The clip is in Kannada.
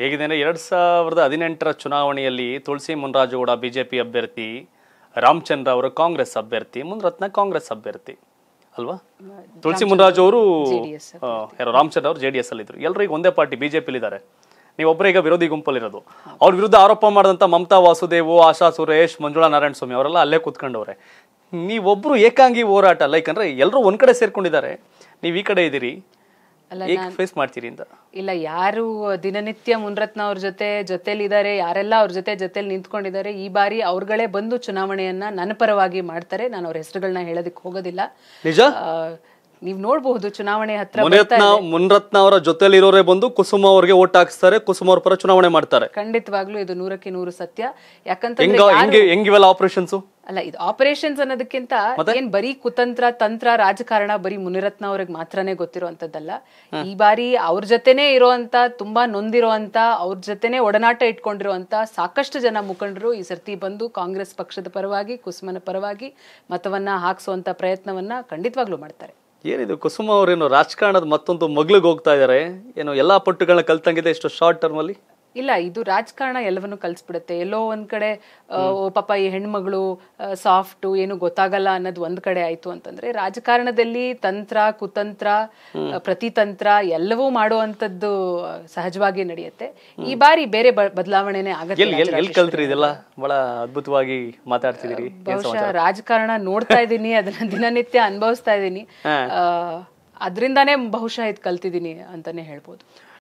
ಹೇಗಿದೆ ಅಂದರೆ ಎರಡು ಸಾವಿರದ ಹದಿನೆಂಟರ ಚುನಾವಣೆಯಲ್ಲಿ Tulasi Munirajugowda B J P ಅಭ್ಯರ್ಥಿ ರಾಮಚಂದ್ರ ಅವರು ಕಾಂಗ್ರೆಸ್ ಅಭ್ಯರ್ಥಿ ಮುನ್ರತ್ನ ಕಾಂಗ್ರೆಸ್ ಅಭ್ಯರ್ಥಿ ಅಲ್ವಾ ತುಳಸಿ ಮುನ್ರಾಜ್ ಅವರು ಯಾರೋ ರಾಮಚಂದ್ರ ಅವರು ಜೆ ಡಿ ಎಸ್ ಅಲ್ಲಿದ್ದರು ಈಗ ಒಂದೇ ಪಾರ್ಟಿ ಬಿ ಜೆ ಪಿಲಿದ್ದಾರೆ ನೀವು ಈಗ ವಿರೋಧಿ ಗುಂಪಲ್ಲಿರೋದು ಅವ್ರ ವಿರುದ್ಧ ಆರೋಪ ಮಾಡಿದಂಥ ಮಮತಾ ವಾಸುದೇವ್ ಆಶಾ ಸುರೇಶ್ ಮಂಜುಳಾ ನಾರಾಯಣ ಸ್ವಾಮಿ ಅವರೆಲ್ಲ ಅಲ್ಲೇ ಕೂತ್ಕೊಂಡವ್ರೆ ನೀವೊಬ್ಬರು ಏಕಾಂಗಿ ಹೋರಾಟ ಲೈಕ್ ಅಂದರೆ ಎಲ್ಲರೂ ಒಂದು ಕಡೆ ಸೇರ್ಕೊಂಡಿದ್ದಾರೆ ನೀವು ಈ ಕಡೆ ಇದ್ದೀರಿ ಮಾಡ್ತೀರಿ ಅಂತ ಇಲ್ಲ ಯಾರು ದಿನನಿತ್ಯ ಮುನ್ರತ್ನ ಅವ್ರ ಜೊತೆ ಇದಾರೆ ಯಾರೆಲ್ಲ ಅವ್ರ ಜೊತೆ ಜೊತೆಲಿ ನಿಂತ್ಕೊಂಡಿದ್ದಾರೆ ಈ ಬಾರಿ ಅವ್ರಗಳೇ ಬಂದು ಚುನಾವಣೆಯನ್ನ ನನ್ನ ಪರವಾಗಿ ಮಾಡ್ತಾರೆ ನಾನು ಅವ್ರ ಹೆಸರುಗಳನ್ನ ಹೇಳೋದಕ್ಕೆ ಹೋಗೋದಿಲ್ಲ ನೀವು ನೋಡಬಹುದು ಚುನಾವಣೆ ಹತ್ರ ಮುನ್ರತ್ನ ಅವರ ಜೊತೆಲಿ ಇರೋರೇ ಬಂದು ಕುಸುಮ ಅವರಿಗೆ ಓಟ್ ಹಾಕಿಸ್ತಾರೆ ಕುಸುಮ ಅವ್ರ ಪರ ಚುನಾವಣೆ ಮಾಡ್ತಾರೆ ಖಂಡಿತವಾಗ್ಲೂ ಇದು ನೂರಕ್ಕೆ ನೂರು ಸತ್ಯ ಯಾಕಂತಂದ್ರೆ ಹೆಂಗಿವೆಲ್ಲ ಆಪರೇಷನ್ಸ್ ಅಲ್ಲ ಇದು ಆಪರೇಷನ್ಸ್ ಅನ್ನೋದಕ್ಕಿಂತ ಏನ್ ಬರೀ ಕುತಂತ್ರ ತಂತ್ರ ರಾಜಕಾರಣ ಬರೀ ಮುನಿರತ್ನ ಅವ್ರಿಗೆ ಮಾತ್ರನೇ ಗೊತ್ತಿರುವಂತದ್ದಲ್ಲ ಈ ಬಾರಿ ಅವ್ರ ಜೊತೆನೆ ಇರುವಂತ ತುಂಬಾ ನೊಂದಿರುವಂತ ಅವ್ರ ಜೊತೆನೆ ಒಡನಾಟ ಇಟ್ಕೊಂಡಿರುವಂತ ಸಾಕಷ್ಟು ಜನ ಮುಖಂಡರು ಈ ಸರ್ತಿ ಬಂದು ಕಾಂಗ್ರೆಸ್ ಪಕ್ಷದ ಪರವಾಗಿ ಕುಸುಮನ ಪರವಾಗಿ ಮತವನ್ನ ಹಾಕ್ಸುವಂತ ಪ್ರಯತ್ನವನ್ನ ಖಂಡಿತವಾಗ್ಲೂ ಮಾಡ್ತಾರೆ ಏನಿದು ಕುಸುಮ ಅವರೇನು ರಾಜಕಾರಣದ ಮತ್ತೊಂದು ಮಗ್ಳಿಗೆ ಹೋಗ್ತಾ ಇದ್ದಾರೆ ಏನು ಎಲ್ಲ ಪಟ್ಟುಗಳನ್ನ ಕಲ್ತಂಗಿದೆ ಇಷ್ಟು ಶಾರ್ಟ್ ಟರ್ಮಲ್ಲಿ ಇಲ್ಲ ಇದು ರಾಜಕಾರಣ ಎಲ್ಲವನ್ನೂ ಕಲಿಸ್ಬಿಡುತ್ತೆ ಎಲ್ಲೋ ಒಂದ್ ಕಡೆ ಪಾಪ ಈ ಹೆಣ್ಮಗಳು ಸಾಫ್ಟ್ ಏನು ಗೊತ್ತಾಗಲ್ಲ ಅನ್ನೋದು ಒಂದ್ ಕಡೆ ಆಯ್ತು ಅಂತಂದ್ರೆ ರಾಜಕಾರಣದಲ್ಲಿ ತಂತ್ರ ಕುತಂತ್ರ ಪ್ರತಿತಂತ್ರ ಎಲ್ಲವೂ ಮಾಡುವಂತದ್ದು ಸಹಜವಾಗಿ ನಡೆಯುತ್ತೆ ಈ ಬಾರಿ ಬೇರೆ ಬದಲಾವಣೆನೇ ಅದ್ಭುತವಾಗಿ ಮಾತಾಡ್ತಿದ್ದೀರಿ ಬಹುಶಃ ರಾಜಕಾರಣ ನೋಡ್ತಾ ಇದ್ದೀನಿ ಅದನ್ನ ದಿನನಿತ್ಯ ಅನುಭವಿಸ್ತಾ ಇದ್ದೀನಿ ಅದರಿಂದಾನೇ ಬಹುಶಃ ಇದು ಕಲ್ತಿದ್ದೀನಿ ಅಂತಾನೆ ಹೇಳ್ಬೋದು